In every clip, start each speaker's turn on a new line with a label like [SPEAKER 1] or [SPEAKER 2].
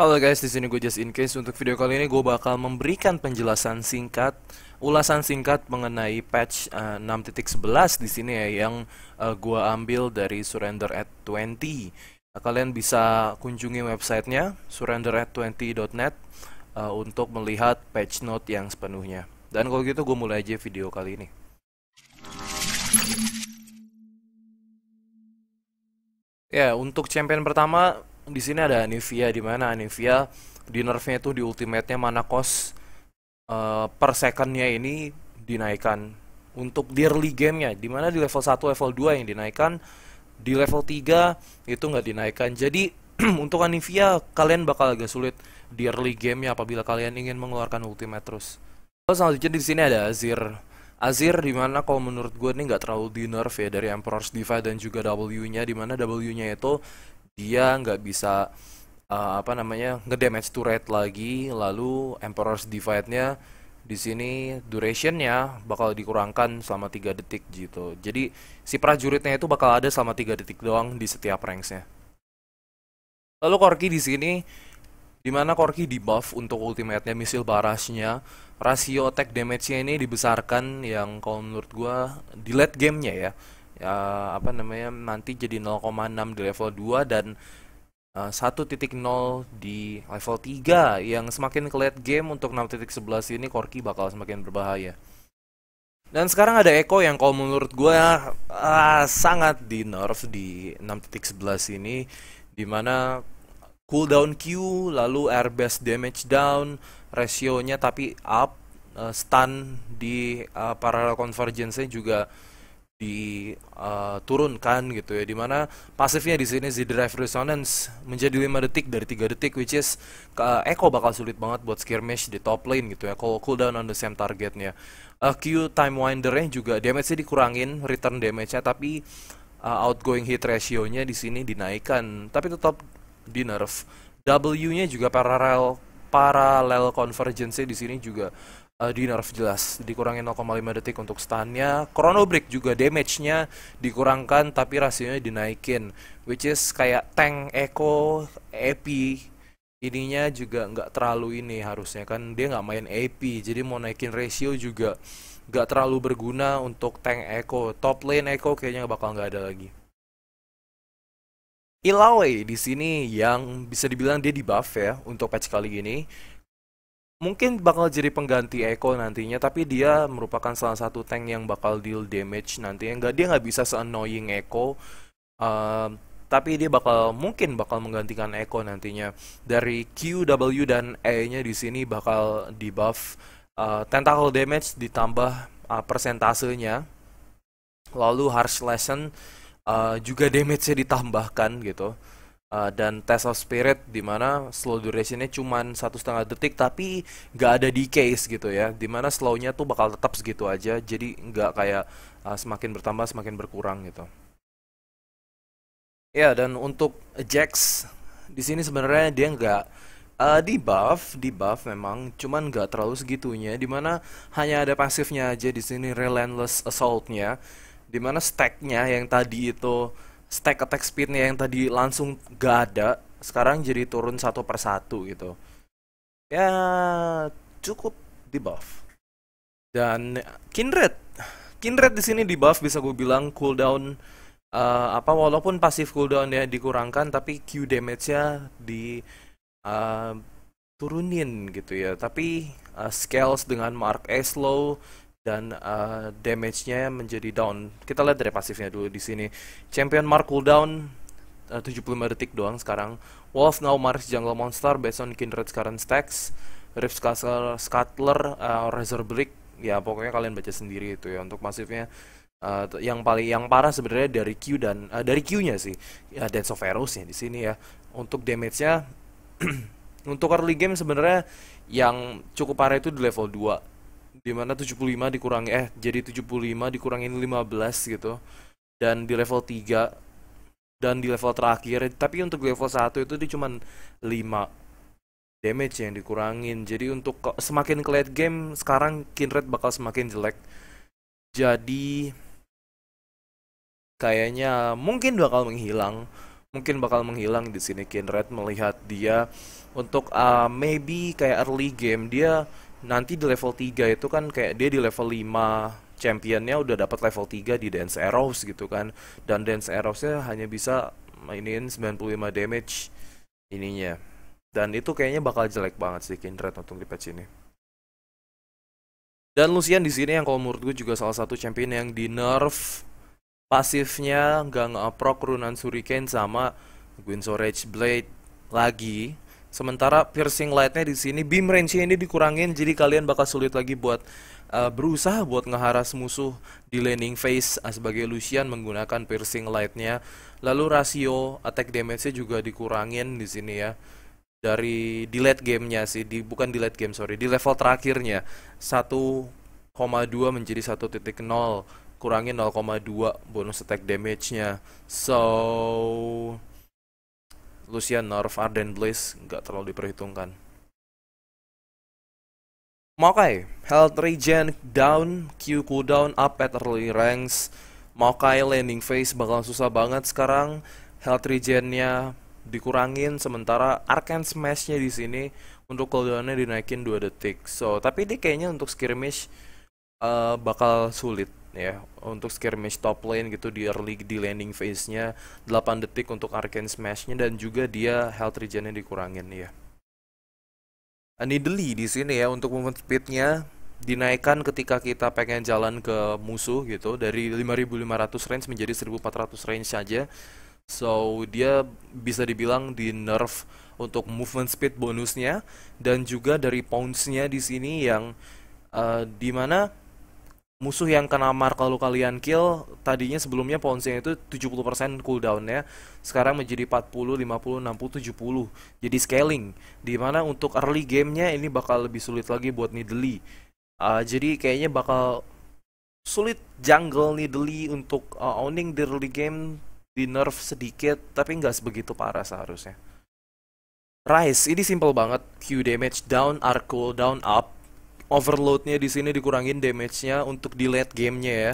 [SPEAKER 1] Halo guys, di sini gue Just In Case. Untuk video kali ini gue bakal memberikan penjelasan singkat, ulasan singkat mengenai patch uh, eh, 6.11 di sini ya yang uh, eh, gue ambil dari Surrender at 20. Nah, kalian bisa kunjungi websitenya Surrender at 20net uh, eh, untuk melihat patch note yang sepenuhnya. Dan kalau gitu gue mulai aja video kali ini. Ya, untuk champion pertama di sini ada Anivia di mana Anivia di nerfnya itu di ultimate-nya mana kos uh, eh, per secondnya ini dinaikkan untuk di early game-nya di mana di level 1 level 2 yang dinaikkan di level 3 itu nggak dinaikkan jadi untuk Anivia kalian bakal agak sulit di early game-nya apabila kalian ingin mengeluarkan ultimate terus Lalu selanjutnya di sini ada Azir Azir di mana kalau menurut gue ini nggak terlalu di nerf ya dari Emperor's Diva dan juga W-nya di mana W-nya itu dia nggak bisa uh, apa namanya ngedamage to rate lagi lalu Emperor's Divide-nya di sini durationnya bakal dikurangkan selama 3 detik gitu. Jadi si prajuritnya itu bakal ada selama 3 detik doang di setiap ranksnya. Lalu Corki di sini dimana Corki di buff untuk ultimate-nya misil barasnya rasio attack damage-nya ini dibesarkan yang kalau menurut gua di late game-nya ya ya apa namanya nanti jadi 0,6 di level 2 dan uh, eh, 1.0 di level 3 yang semakin ke game untuk 6.11 ini Corki bakal semakin berbahaya. Dan sekarang ada Echo yang kalau menurut gue uh, ah, sangat di nerf di 6.11 ini dimana cooldown Q lalu airbase damage down rasionya tapi up uh, stun di uh, parallel convergence-nya juga diturunkan eh, gitu ya dimana pasifnya di sini Z drive resonance menjadi lima detik dari tiga detik which is uh, Echo bakal sulit banget buat skirmish di top lane gitu ya kalau cooldown on the same targetnya uh, Q time windernya juga damage-nya dikurangin return damage-nya tapi outgoing hit ratio-nya di sini dinaikkan tapi tetap di nerf W-nya juga paralel paralel convergence nya di sini juga uh, di nerf jelas dikurangin 0,5 detik untuk stunnya chrono break juga damage-nya dikurangkan tapi rasionya dinaikin which is kayak tank echo, epi ininya juga nggak terlalu ini harusnya kan dia nggak main AP jadi mau naikin ratio juga nggak terlalu berguna untuk tank echo, top lane echo kayaknya bakal nggak ada lagi Ilawe di sini yang bisa dibilang dia di buff ya untuk patch kali ini mungkin bakal jadi pengganti Echo nantinya tapi dia merupakan salah satu tank yang bakal deal damage nantinya nggak dia nggak bisa se annoying Echo uh, tapi dia bakal mungkin bakal menggantikan Echo nantinya dari Q W dan E nya di sini bakal di buff uh, eh, tentacle damage ditambah uh, persentasenya lalu harsh lesson uh, juga damage-nya ditambahkan gitu uh, dan Test of Spirit dimana slow durationnya cuma satu setengah detik tapi nggak ada decays gitu ya dimana slownya tuh bakal tetap segitu aja jadi nggak kayak uh, semakin bertambah semakin berkurang gitu ya dan untuk Jax di sini sebenarnya dia nggak uh, di buff, di buff memang, cuman nggak terlalu segitunya. Dimana hanya ada pasifnya aja di sini relentless assaultnya, dimana stacknya yang tadi itu stack attack speednya yang tadi langsung gak ada sekarang jadi turun satu per satu gitu ya cukup di buff dan kindred kindred di sini di buff bisa gue bilang cooldown uh, apa walaupun pasif cooldown cooldownnya dikurangkan tapi Q damage-nya di uh, turunin gitu ya tapi uh, scales dengan mark S low dan uh, damage-nya menjadi down. Kita lihat dari pasifnya dulu di sini. Champion Mark cooldown eh, uh, 75 detik doang sekarang. Wolf now Mars jungle monster based on Kindred's current stacks. Rift Castle, Scuttler uh, Razor Blick. Ya pokoknya kalian baca sendiri itu ya untuk pasifnya. Uh, yang paling yang parah sebenarnya dari Q dan uh, dari Q-nya sih. Ya, Dance of arrows ya di sini ya. Untuk damage-nya untuk early game sebenarnya yang cukup parah itu di level 2 dimana 75 dikurangi eh jadi 75 dikurangin 15 gitu dan di level 3 dan di level terakhir tapi untuk level 1 itu dia cuman 5 damage yang dikurangin jadi untuk semakin ke late game sekarang kinred bakal semakin jelek jadi kayaknya mungkin bakal menghilang mungkin bakal menghilang di sini kinred melihat dia untuk uh, maybe kayak early game dia nanti di level 3 itu kan kayak dia di level 5 championnya udah dapat level 3 di Dance Arrows gitu kan dan Dance arrowsnya hanya bisa mainin 95 damage ininya dan itu kayaknya bakal jelek banget sih Kindred untuk di patch ini dan Lucian di sini yang kalau menurut gue juga salah satu champion yang di nerf pasifnya nggak ngeprok Runan Suriken sama Gwyn Blade lagi Sementara piercing lightnya di sini beam range-nya ini dikurangin jadi kalian bakal sulit lagi buat uh, berusaha buat ngeharas musuh di landing phase eh, sebagai Lucian menggunakan piercing lightnya. Lalu rasio attack damage-nya juga dikurangin di sini ya dari di late nya sih di bukan di late game sorry di level terakhirnya 1,2 menjadi 1.0 kurangin 0,2 bonus attack damage-nya so Lucian North Arden Blaze nggak terlalu diperhitungkan. Maokai, health regen down, Q cooldown up at early ranks. Maokai landing phase bakal susah banget sekarang. Health regennya dikurangin sementara Arcane Smash-nya di sini untuk cooldown-nya dinaikin 2 detik. So, tapi ini kayaknya untuk skirmish uh, bakal sulit ya untuk skirmish top lane gitu di early di landing phase-nya 8 detik untuk arcane smash-nya dan juga dia health regen-nya dikurangin ya. Nidalee di sini ya untuk movement speed-nya dinaikkan ketika kita pengen jalan ke musuh gitu dari 5500 range menjadi 1400 range saja. So dia bisa dibilang di nerf untuk movement speed bonusnya dan juga dari pounce-nya di sini yang uh, eh, dimana musuh yang kena mark kalau kalian kill tadinya sebelumnya ponsel itu 70% cooldownnya sekarang menjadi 40, 50, 60, 70 jadi scaling dimana untuk early gamenya ini bakal lebih sulit lagi buat Nidalee uh, ah, jadi kayaknya bakal sulit jungle Nidalee untuk uh, owning the early game di nerf sedikit tapi nggak sebegitu parah seharusnya Rise ini simple banget Q damage down, R cooldown up overloadnya di sini dikurangin damage-nya untuk di late gamenya ya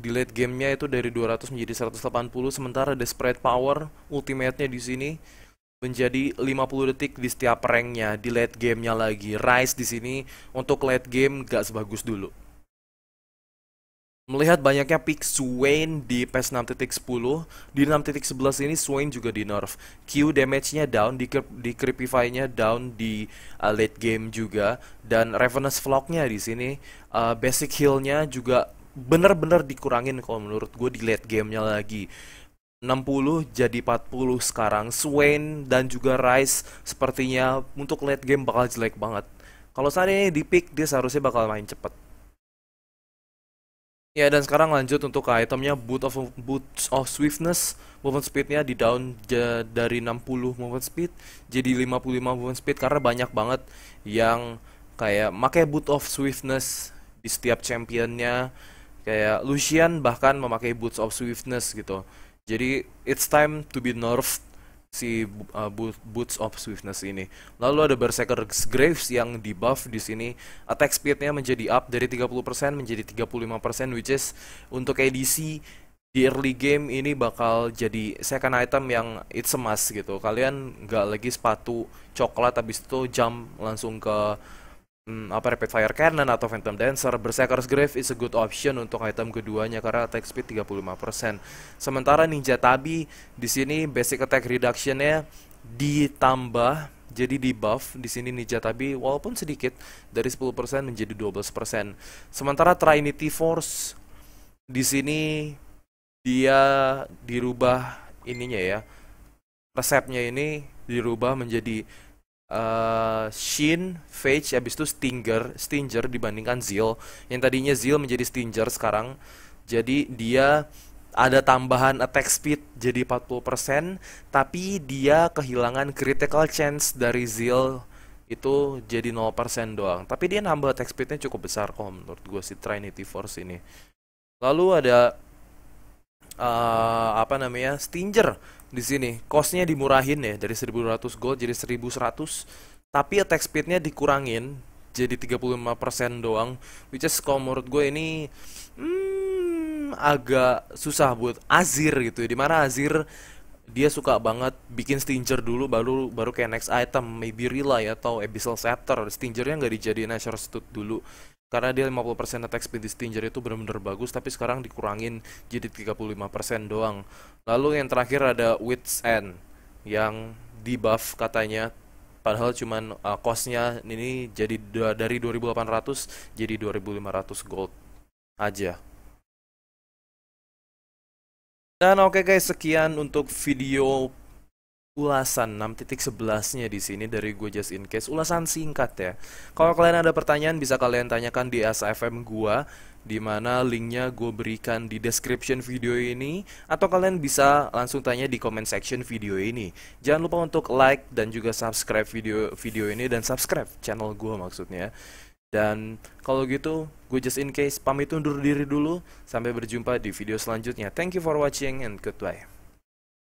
[SPEAKER 1] di late gamenya itu dari 200 menjadi 180 sementara the spread power ultimate-nya di sini menjadi 50 detik di setiap ranknya di late gamenya lagi rise di sini untuk late game gak sebagus dulu Melihat banyaknya pick Swain di pes 6.10, di 6.11 ini Swain juga di nerf. Q damage-nya down, di, di creepify-nya down di uh, late game juga dan revenus vlog nya di sini uh, basic heal-nya juga bener-bener dikurangin kalau menurut gue di late game nya lagi. 60 jadi 40 sekarang. Swain dan juga Rice sepertinya untuk late game bakal jelek banget. Kalau seandainya di pick dia seharusnya bakal main cepet. Ya dan sekarang lanjut untuk ke itemnya Boot of Boots of Swiftness Movement speednya di down dari 60 movement speed jadi 55 movement speed karena banyak banget yang kayak pakai Boot of Swiftness di setiap championnya kayak Lucian bahkan memakai Boots of Swiftness gitu. Jadi it's time to be nerfed si uh, Boots of Swiftness ini. Lalu ada berserker Graves yang di buff di sini. Attack speednya menjadi up dari 30% menjadi 35% which is untuk edisi di early game ini bakal jadi second item yang it's a must gitu. Kalian nggak lagi sepatu coklat habis itu jump langsung ke hmm, apa Rapid Fire Cannon atau Phantom Dancer, Berserker's Grave is a good option untuk item keduanya karena attack speed 35%. Sementara Ninja Tabi di sini basic attack reductionnya ditambah jadi di buff di sini Ninja Tabi walaupun sedikit dari 10% menjadi 12%. Sementara Trinity Force di sini dia dirubah ininya ya. Resepnya ini dirubah menjadi uh, Shin, Fage, abis itu Stinger, Stinger dibandingkan Zeal. Yang tadinya Zeal menjadi Stinger sekarang. Jadi dia ada tambahan attack speed jadi 40%, tapi dia kehilangan critical chance dari Zeal itu jadi 0% doang. Tapi dia nambah attack speednya cukup besar kok menurut gue si Trinity Force ini. Lalu ada uh, apa namanya stinger di sini costnya dimurahin ya dari 1200 gold jadi 1100 tapi attack ya speednya dikurangin jadi 35% doang which is kalau menurut gue ini hmm, agak susah buat Azir gitu ya dimana Azir dia suka banget bikin stinger dulu baru baru kayak next item maybe relay atau abyssal scepter stingernya nggak dijadiin natural dulu karena dia 50% attack speed di Stinger itu benar-benar bagus tapi sekarang dikurangin jadi 35% doang lalu yang terakhir ada Wits End yang di buff katanya padahal cuman uh, costnya ini jadi dari 2800 jadi 2500 gold aja dan oke okay guys sekian untuk video ulasan 6.11-nya di sini dari gue just in case ulasan singkat ya. Kalau kalian ada pertanyaan bisa kalian tanyakan di SFM gua di mana linknya gue berikan di description video ini atau kalian bisa langsung tanya di comment section video ini. Jangan lupa untuk like dan juga subscribe video video ini dan subscribe channel gue maksudnya. Dan kalau gitu, gue just in case pamit undur diri dulu. Sampai berjumpa di video selanjutnya. Thank you for watching and goodbye.